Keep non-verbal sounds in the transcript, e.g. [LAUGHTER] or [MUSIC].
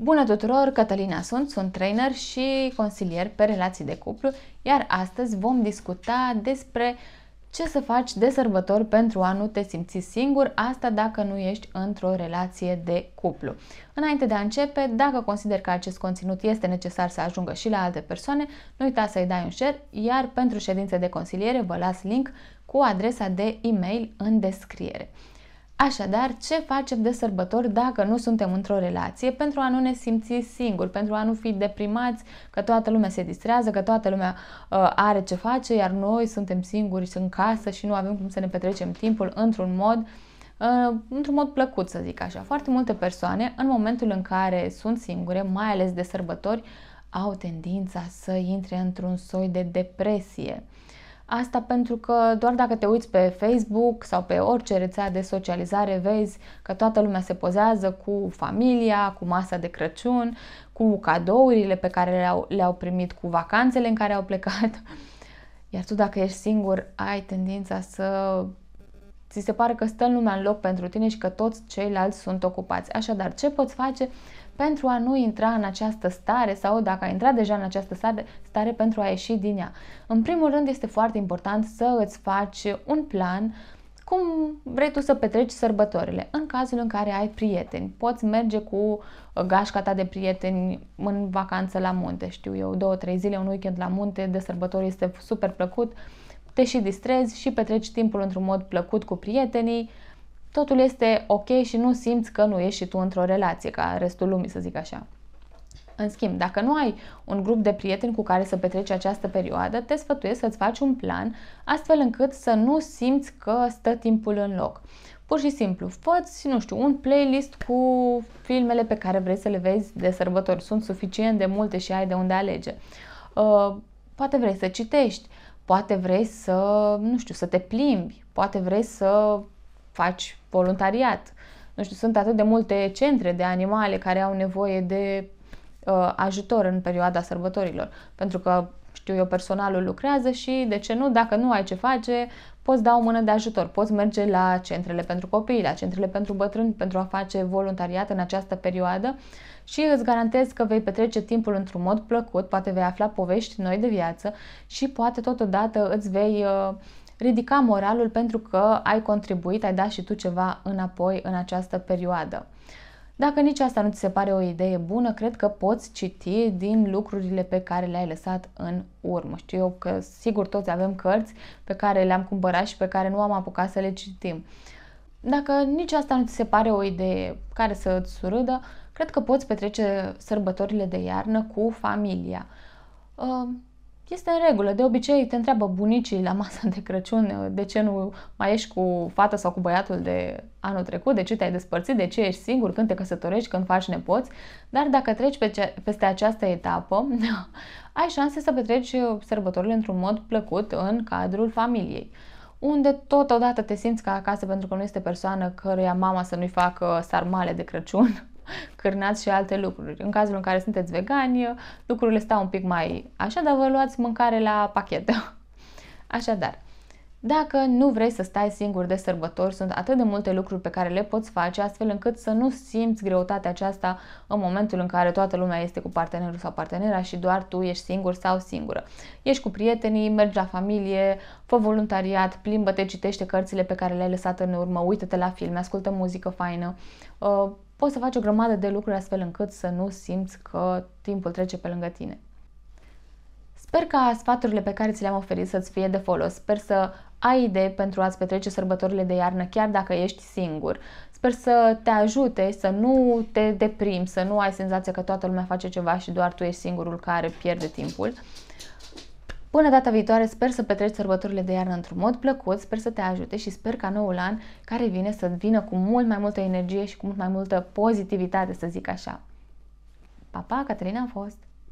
Bună tuturor, Cătălina sunt, sunt trainer și consilier pe relații de cuplu, iar astăzi vom discuta despre ce să faci de sărbători pentru a nu te simți singur, asta dacă nu ești într-o relație de cuplu. Înainte de a începe, dacă consider că acest conținut este necesar să ajungă și la alte persoane, nu uita să-i dai un share, iar pentru ședințe de consiliere vă las link cu adresa de e-mail în descriere. Așadar, ce facem de sărbători dacă nu suntem într-o relație pentru a nu ne simți singuri, pentru a nu fi deprimați că toată lumea se distrează, că toată lumea uh, are ce face, iar noi suntem singuri în casă și nu avem cum să ne petrecem timpul într-un mod uh, într-un mod plăcut, să zic așa. Foarte multe persoane, în momentul în care sunt singure, mai ales de sărbători, au tendința să intre într-un soi de depresie. Uh, Asta pentru că doar dacă te uiți pe Facebook sau pe orice rețea de socializare vezi că toată lumea se pozează cu familia, cu masa de Crăciun, cu cadourile pe care le-au, le-au primit, cu vacanțele în care au plecat. [LAUGHS] Iar tu dacă ești singur, ai tendința să ți se pare că stă lumea în loc pentru tine și că toți ceilalți sunt ocupați. Așadar, ce poți face pentru a nu intra în această stare sau dacă ai intrat deja în această stare, stare pentru a ieși din ea. În primul rând este foarte important să îți faci un plan cum vrei tu să petreci sărbătorile. În cazul în care ai prieteni, poți merge cu gașca ta de prieteni în vacanță la munte, știu eu, două, trei zile, un weekend la munte de sărbători este super plăcut, te și distrezi și petreci timpul într-un mod plăcut cu prietenii, totul este ok și nu simți că nu ești și tu într-o relație ca restul lumii, să zic așa. În schimb, dacă nu ai un grup de prieteni cu care să petreci această perioadă, te sfătuiesc să-ți faci un plan astfel încât să nu simți că stă timpul în loc. Pur și simplu, fă nu știu, un playlist cu filmele pe care vrei să le vezi de sărbători. Sunt suficient de multe și ai de unde alege. Uh, poate vrei să citești, poate vrei să, nu știu, să te plimbi, poate vrei să faci voluntariat. Nu știu, sunt atât de multe centre de animale care au nevoie de uh, ajutor în perioada sărbătorilor, pentru că știu eu, personalul lucrează și, de ce nu, dacă nu ai ce face, poți da o mână de ajutor, poți merge la centrele pentru copii, la centrele pentru bătrâni, pentru a face voluntariat în această perioadă și îți garantez că vei petrece timpul într-un mod plăcut, poate vei afla povești noi de viață și poate totodată îți vei uh, ridica moralul pentru că ai contribuit, ai dat și tu ceva înapoi în această perioadă. Dacă nici asta nu ți se pare o idee bună, cred că poți citi din lucrurile pe care le-ai lăsat în urmă. Știu eu că sigur toți avem cărți pe care le-am cumpărat și pe care nu am apucat să le citim. Dacă nici asta nu ți se pare o idee care să îți surâdă, cred că poți petrece sărbătorile de iarnă cu familia. Ă, este în regulă. De obicei te întreabă bunicii la masa de Crăciun de ce nu mai ești cu fata sau cu băiatul de anul trecut, de ce te-ai despărțit, de ce ești singur, când te căsătorești, când faci nepoți, dar dacă treci pe peste această etapă, [LAUGHS] ai șanse să petreci sărbătorile într-un mod plăcut în cadrul familiei unde totodată te simți ca acasă pentru că nu este persoană căruia mama să nu-i facă sarmale de Crăciun cârnați și alte lucruri. În cazul în care sunteți vegani, lucrurile stau un pic mai așa, dar vă luați mâncare la pachet. [LAUGHS] Așadar, dacă nu vrei să stai singur de sărbători, sunt atât de multe lucruri pe care le poți face astfel încât să nu simți greutatea aceasta în momentul în care toată lumea este cu partenerul sau partenera și doar tu ești singur sau singură. Ești cu prietenii, mergi la familie, fă voluntariat, plimbă-te, citește cărțile pe care le-ai lăsat în urmă, uită-te la filme, ascultă muzică faină, uh, poți să faci o grămadă de lucruri astfel încât să nu simți că timpul trece pe lângă tine. Sper ca sfaturile pe care ți le-am oferit să-ți fie de folos. Sper să ai idei pentru a-ți petrece sărbătorile de iarnă chiar dacă ești singur. Sper să te ajute să nu te deprimi, să nu ai senzația că toată lumea face ceva și doar tu ești singurul care pierde timpul. Până data viitoare, sper să petreci sărbătorile de iarnă într-un mod plăcut, sper să te ajute și sper ca noul an care vine să vină cu mult mai multă energie și cu mult mai multă pozitivitate, să zic așa. Pa, pa, Caterina a fost!